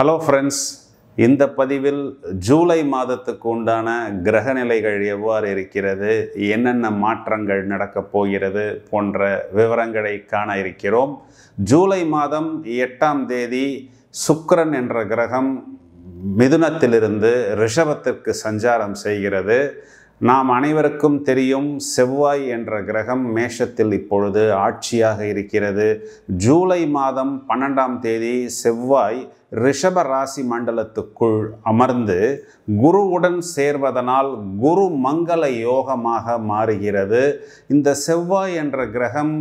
hello friends இந்த பதிவில் ஜூலை மாதத்துக்கு உண்டான கிரகநிலைகள் எவ்வாறு இருக்கிறது என்னென்ன மாற்றங்கள் நடக்கப் போகிறது போன்ற விவரங்களை காண இருக்கிறோம் ஜூலை மாதம் எட்டாம் தேதி சுக்கரன் என்ற கிரகம் மிதுனத்திலிருந்து ரிஷபத்திற்கு சஞ்சாரம் செய்கிறது நாம் அனைவருக்கும் தெரியும் செவ்வாய் என்ற கிரகம் மேஷத்தில் இப்பொழுது ஆட்சியாக இருக்கிறது ஜூலை மாதம் பன்னெண்டாம் தேதி செவ்வாய் ரிஷப ராசி மண்டலத்துக்குள் அமர்ந்து குருவுடன் சேர்வதனால் குரு மங்கள யோகமாக மாறுகிறது இந்த செவ்வாய் என்ற கிரகம்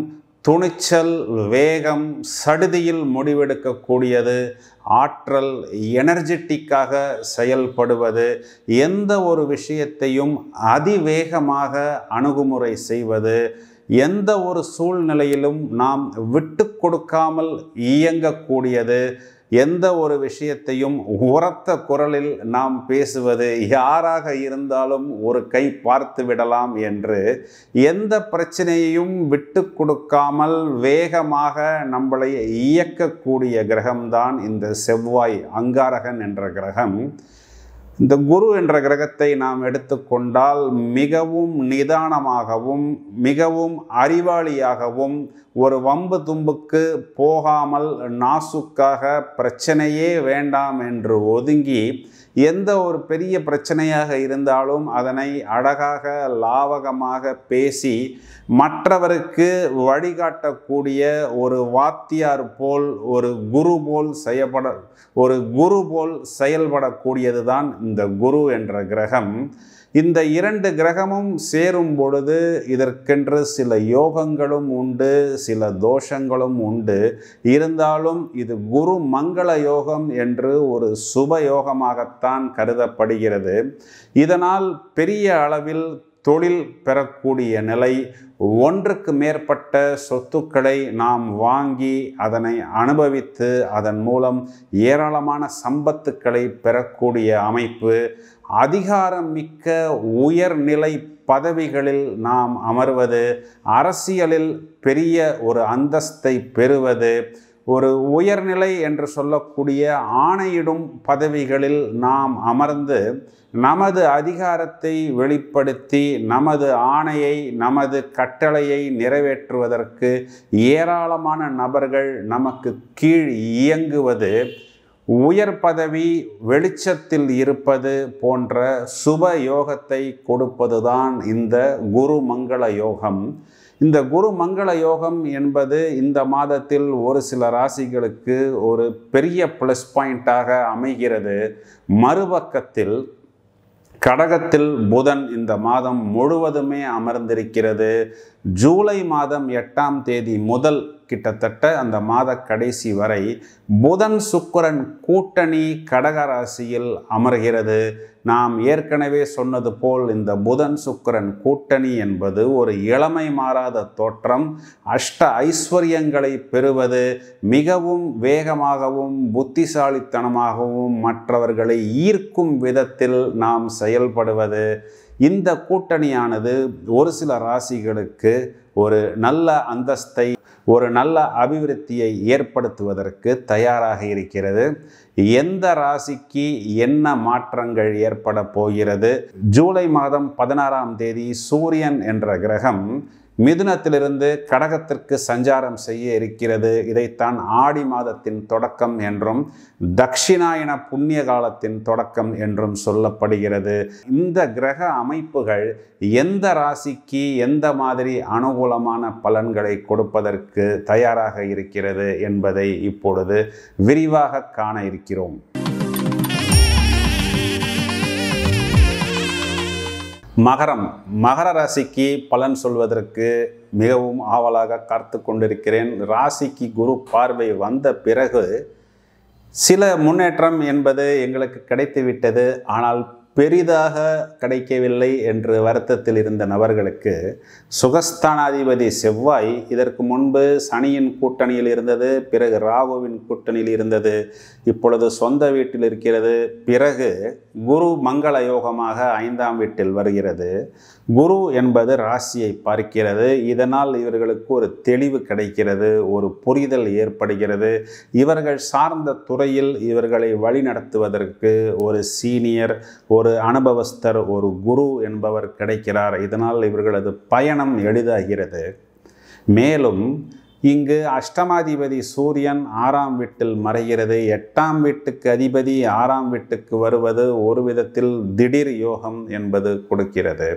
துணிச்சல் வேகம் சடுதியில் முடிவெடுக்கக்கூடியது ஆற்றல் எனர்ஜெட்டிக்காக செயல்படுவது எந்த ஒரு விஷயத்தையும் அதிவேகமாக அணுகுமுறை செய்வது எந்த ஒரு சூழ்நிலையிலும் நாம் விட்டு கொடுக்காமல் இயங்கக்கூடியது எந்த ஒரு விஷயத்தையும் உரத்த குரலில் நாம் பேசுவது யாராக இருந்தாலும் ஒரு கை பார்த்து விடலாம் என்று எந்த பிரச்சனையையும் விட்டு கொடுக்காமல் வேகமாக நம்மளை இயக்கக்கூடிய கிரகம்தான் இந்த செவ்வாய் அங்காரகன் என்ற கிரகம் இந்த குரு என்ற கிரகத்தை நாம் எடுத்துக்கொண்டால் மிகவும் நிதானமாகவும் மிகவும் அறிவாளியாகவும் ஒரு வம்பு தும்புக்கு போகாமல் நாசுக்காக பிரச்சனையே வேண்டாம் என்று ஒதுங்கி எந்த ஒரு பெரிய பிரச்சனையாக இருந்தாலும் அதனை அழகாக லாவகமாக பேசி மற்றவருக்கு வழிகாட்டக்கூடிய ஒரு வாத்தியார் போல் ஒரு குரு போல் செயல்பட ஒரு குரு போல் செயல்படக்கூடியது தான் இந்த குரு என்ற கிரகம் இந்த இரண்டு கிரகமும் சேரும் பொழுது இதற்கென்று சில யோகங்களும் உண்டு சில தோஷங்களும் உண்டு இருந்தாலும் இது குரு மங்கள யோகம் என்று ஒரு சுப யோகமாகத்தான் கருதப்படுகிறது இதனால் பெரிய அளவில் தொழில் பெறக்கூடிய நிலை ஒன்றுக்கு மேற்பட்ட சொத்துக்களை நாம் வாங்கி அதனை அனுபவித்து அதன் மூலம் ஏராளமான சம்பத்துக்களை பெறக்கூடிய அமைப்பு அதிகாரம் மிக்க உயர்நிலை பதவிகளில் நாம் அமர்வது அரசியலில் பெரிய ஒரு அந்தஸ்தை பெறுவது ஒரு உயர்நிலை என்று சொல்லக்கூடிய ஆணையிடும் பதவிகளில் நாம் அமர்ந்து நமது அதிகாரத்தை வெளிப்படுத்தி நமது ஆணையை நமது கட்டளையை நிறைவேற்றுவதற்கு ஏராளமான நபர்கள் நமக்கு கீழ் இயங்குவது உயர் பதவி வெளிச்சத்தில் இருப்பது போன்ற சுப யோகத்தை கொடுப்பதுதான் இந்த குரு மங்கள யோகம் இந்த குரு மங்கள யோகம் என்பது இந்த மாதத்தில் ஒரு சில ராசிகளுக்கு ஒரு பெரிய ப்ளஸ் பாயிண்ட்டாக அமைகிறது மறுபக்கத்தில் கடகத்தில் புதன் இந்த மாதம் முழுவதுமே அமர்ந்திருக்கிறது ஜூலை மாதம் எட்டாம் தேதி முதல் கிட்டத்தட்ட அந்த மாத கடைசி வரை புதன் சுக்கரன் கூட்டணி கடகராசியில் அமர்கிறது நாம் ஏற்கனவே சொன்னது போல் இந்த புதன் சுக்கரன் கூட்டணி என்பது ஒரு இளமை மாறாத தோற்றம் அஷ்ட ஐஸ்வர்யங்களை பெறுவது மிகவும் வேகமாகவும் புத்திசாலித்தனமாகவும் மற்றவர்களை ஈர்க்கும் விதத்தில் நாம் செயல்படுவது இந்த கூட்டணியானது ஒரு சில ராசிகளுக்கு ஒரு நல்ல அந்தஸ்தை ஒரு நல்ல அபிவிருத்தியை ஏற்படுத்துவதற்கு தயாராக இருக்கிறது எந்த ராசிக்கு என்ன மாற்றங்கள் ஏற்பட போகிறது ஜூலை மாதம் பதினாறாம் தேதி சூரியன் என்ற கிரகம் மிதுனத்திலிருந்து கடகத்திற்கு சஞ்சாரம் செய்ய இருக்கிறது இதைத்தான் ஆடி மாதத்தின் தொடக்கம் என்றும் தக்ஷிணாயன புண்ணிய காலத்தின் தொடக்கம் என்றும் சொல்லப்படுகிறது இந்த கிரக அமைப்புகள் எந்த ராசிக்கு எந்த மாதிரி அனுகூலமான பலன்களை கொடுப்பதற்கு தயாராக இருக்கிறது என்பதை இப்பொழுது விரிவாக காண இருக்கிறோம் மகரம் மகர ராசிக்கு பலன் சொல்வதற்கு மிகவும் ஆவலாக காத்து கொண்டிருக்கிறேன் ராசிக்கு குரு பார்வை வந்த பிறகு சில முன்னேற்றம் என்பது எங்களுக்கு கிடைத்துவிட்டது ஆனால் பெரிதாக கிடைக்கவில்லை என்று வருத்தத்தில் இருந்த நபர்களுக்கு சுகஸ்தானாதிபதி செவ்வாய் இதற்கு முன்பு சனியின் கூட்டணியில் இருந்தது பிறகு ராகுவின் கூட்டணியில் இருந்தது இப்பொழுது சொந்த வீட்டில் இருக்கிறது பிறகு குரு மங்கள யோகமாக ஐந்தாம் வீட்டில் வருகிறது குரு என்பது ராசியை பார்க்கிறது இதனால் இவர்களுக்கு ஒரு தெளிவு கிடைக்கிறது ஒரு புரிதல் ஏற்படுகிறது இவர்கள் சார்ந்த துறையில் இவர்களை வழிநடத்துவதற்கு ஒரு சீனியர் ஒரு ஒரு அனுபவஸ்தர் ஒரு குரு என்பவர் கிடைக்கிறார் இதனால் இவர்களது பயணம் எளிதாகிறது மேலும் இங்கு அஷ்டமாதிபதி சூரியன் ஆறாம் வீட்டில் மறைகிறது எட்டாம் வீட்டுக்கு அதிபதி ஆறாம் வீட்டுக்கு வருவது ஒரு விதத்தில் திடீர் யோகம் என்பது கொடுக்கிறது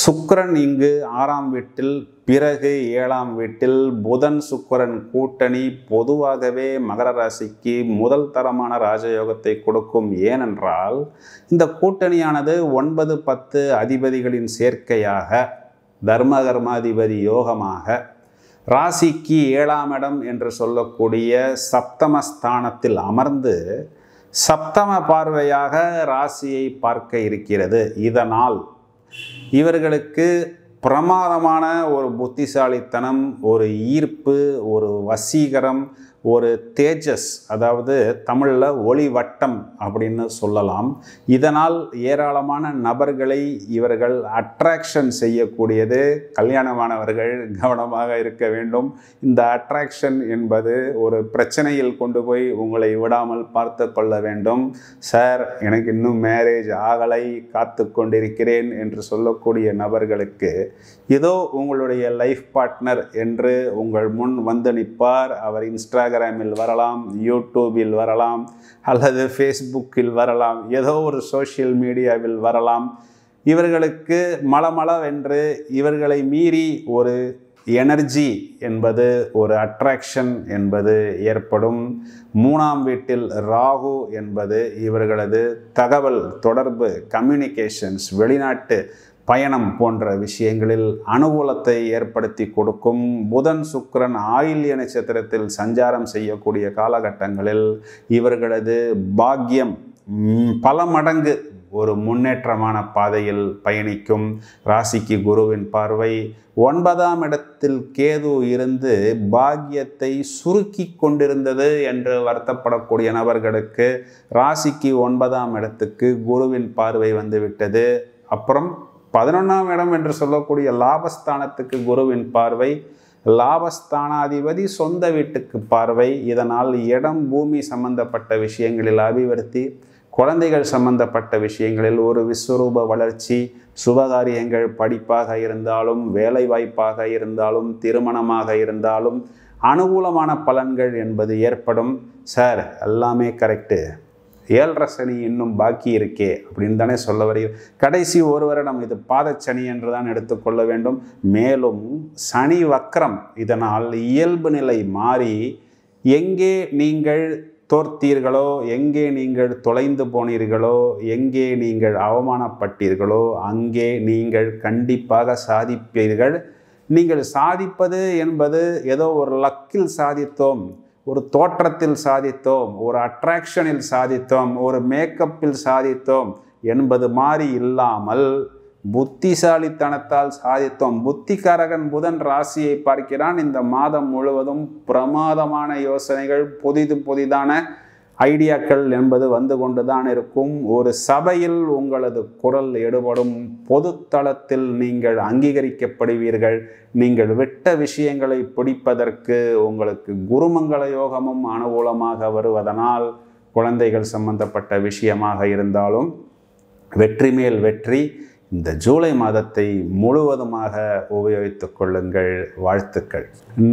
சுக்கரன் இங்கு ஆறாம் வீட்டில் பிறகு ஏழாம் வீட்டில் புதன் சுக்கரன் கூட்டணி பொதுவாகவே மகர ராசிக்கு முதல் தரமான ராஜயோகத்தை கொடுக்கும் ஏனென்றால் இந்த கூட்டணியானது ஒன்பது பத்து அதிபதிகளின் சேர்க்கையாக தர்ம கர்மாதிபதி யோகமாக ராசிக்கு ஏழாம் இடம் என்று சொல்லக்கூடிய சப்தமஸ்தானத்தில் அமர்ந்து சப்தம பார்வையாக ராசியை பார்க்க இருக்கிறது இதனால் இவர்களுக்கு பிரமாதமான ஒரு புத்திசாலித்தனம் ஒரு ஈர்ப்பு ஒரு வசீகரம் ஒரு தேஜஸ் அதாவது தமிழில் ஒளிவட்டம் அப்படின்னு சொல்லலாம் இதனால் ஏராளமான நபர்களை இவர்கள் அட்ராக்ஷன் செய்யக்கூடியது கல்யாணமானவர்கள் கவனமாக இருக்க வேண்டும் இந்த அட்ராக்ஷன் என்பது ஒரு பிரச்சனையில் கொண்டு போய் உங்களை விடாமல் பார்த்து கொள்ள வேண்டும் சார் எனக்கு இன்னும் மேரேஜ் ஆகலை காத்து கொண்டிருக்கிறேன் என்று சொல்லக்கூடிய நபர்களுக்கு ஏதோ உங்களுடைய லைஃப் பார்ட்னர் என்று உங்கள் முன் வந்து நிற்பார் அவர் இன்ஸ்டாகிராம் இன்ஸ்டாகிராமில் வரலாம் யூடியூபில் வரலாம் அல்லது ஃபேஸ்புக்கில் வரலாம் ஏதோ ஒரு சோஷியல் மீடியாவில் வரலாம் இவர்களுக்கு மலமளவென்று இவர்களை மீறி ஒரு எனர்ஜி என்பது ஒரு அட்ராக்ஷன் என்பது ஏற்படும் மூணாம் வீட்டில் ராகு என்பது இவர்களது தகவல் தொடர்பு கம்யூனிகேஷன்ஸ் வெளிநாட்டு பயணம் போன்ற விஷயங்களில் அனுகூலத்தை ஏற்படுத்தி கொடுக்கும் புதன் சுக்கரன் ஆயில்ய நட்சத்திரத்தில் சஞ்சாரம் செய்யக்கூடிய காலகட்டங்களில் இவர்களது பாக்கியம் பல மடங்கு ஒரு முன்னேற்றமான பாதையில் பயணிக்கும் ராசிக்கு குருவின் பார்வை ஒன்பதாம் இடத்தில் கேது இருந்து பாக்கியத்தை சுருக்கி கொண்டிருந்தது என்று வருத்தப்படக்கூடிய நபர்களுக்கு ராசிக்கு ஒன்பதாம் இடத்துக்கு குருவின் பார்வை வந்துவிட்டது அப்புறம் பதினொன்றாம் இடம் என்று சொல்லக்கூடிய லாபஸ்தானத்துக்கு குருவின் பார்வை லாபஸ்தானாதிபதி சொந்த வீட்டுக்கு பார்வை இதனால் இடம் பூமி சம்பந்தப்பட்ட விஷயங்களில் அபிவிருத்தி குழந்தைகள் சம்பந்தப்பட்ட விஷயங்களில் ஒரு விஸ்வரூப வளர்ச்சி சுபகாரியங்கள் படிப்பாக இருந்தாலும் வேலைவாய்ப்பாக இருந்தாலும் திருமணமாக இருந்தாலும் அனுகூலமான பலன்கள் என்பது ஏற்படும் சார் எல்லாமே கரெக்டு ஏழரை சனி இன்னும் பாக்கி இருக்கே அப்படின்னு தானே சொல்ல வரையும் கடைசி ஒரு வருடம் இது பாதச்சனி என்று தான் எடுத்துக்கொள்ள வேண்டும் மேலும் சனி வக்கரம் இதனால் இயல்பு நிலை மாறி எங்கே நீங்கள் தோர்த்தீர்களோ எங்கே நீங்கள் தொலைந்து போனீர்களோ எங்கே நீங்கள் அவமானப்பட்டீர்களோ அங்கே நீங்கள் கண்டிப்பாக சாதிப்பீர்கள் நீங்கள் சாதிப்பது என்பது ஏதோ ஒரு லக்கில் சாதித்தோம் ஒரு தோற்றத்தில் சாதித்தோம் ஒரு அட்ராக்ஷனில் சாதித்தோம் ஒரு மேக்கப்பில் சாதித்தோம் என்பது மாதிரி இல்லாமல் புத்திசாலித்தனத்தால் சாதித்தோம் புத்திகாரகன் புதன் ராசியை பார்க்கிறான் இந்த மாதம் முழுவதும் பிரமாதமான யோசனைகள் புதிது புதிதான ஐடியாக்கள் என்பது வந்து கொண்டுதான் இருக்கும் ஒரு சபையில் உங்களது குரல் எடுபடும் பொதுத்தளத்தில் நீங்கள் அங்கீகரிக்கப்படுவீர்கள் நீங்கள் விட்ட விஷயங்களை பிடிப்பதற்கு உங்களுக்கு குருமங்கள யோகமும் அனுகூலமாக வருவதனால் குழந்தைகள் சம்பந்தப்பட்ட விஷயமாக இருந்தாலும் வெற்றி மேல் வெற்றி இந்த ஜூலை மாதத்தை முழுவதுமாக உபயோகித்துக் கொள்ளுங்கள் வாழ்த்துக்கள்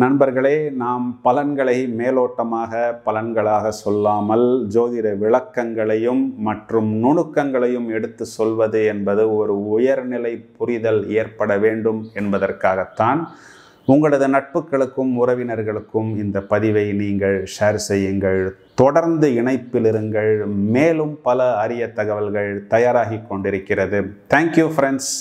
நண்பர்களே நாம் பலன்களை மேலோட்டமாக பலன்களாக சொல்லாமல் ஜோதிட விளக்கங்களையும் மற்றும் நுணுக்கங்களையும் எடுத்து சொல்வது என்பது ஒரு உயர்நிலை புரிதல் ஏற்பட வேண்டும் என்பதற்காகத்தான் உங்களது நட்புகளுக்கும் உறவினர்களுக்கும் இந்த பதிவை நீங்கள் ஷேர் செய்யுங்கள் தொடர்ந்து இணைப்பில் இருங்கள் மேலும் பல அரிய தகவல்கள் தயாராகி கொண்டிருக்கிறது தேங்க்யூ ஃப்ரெண்ட்ஸ்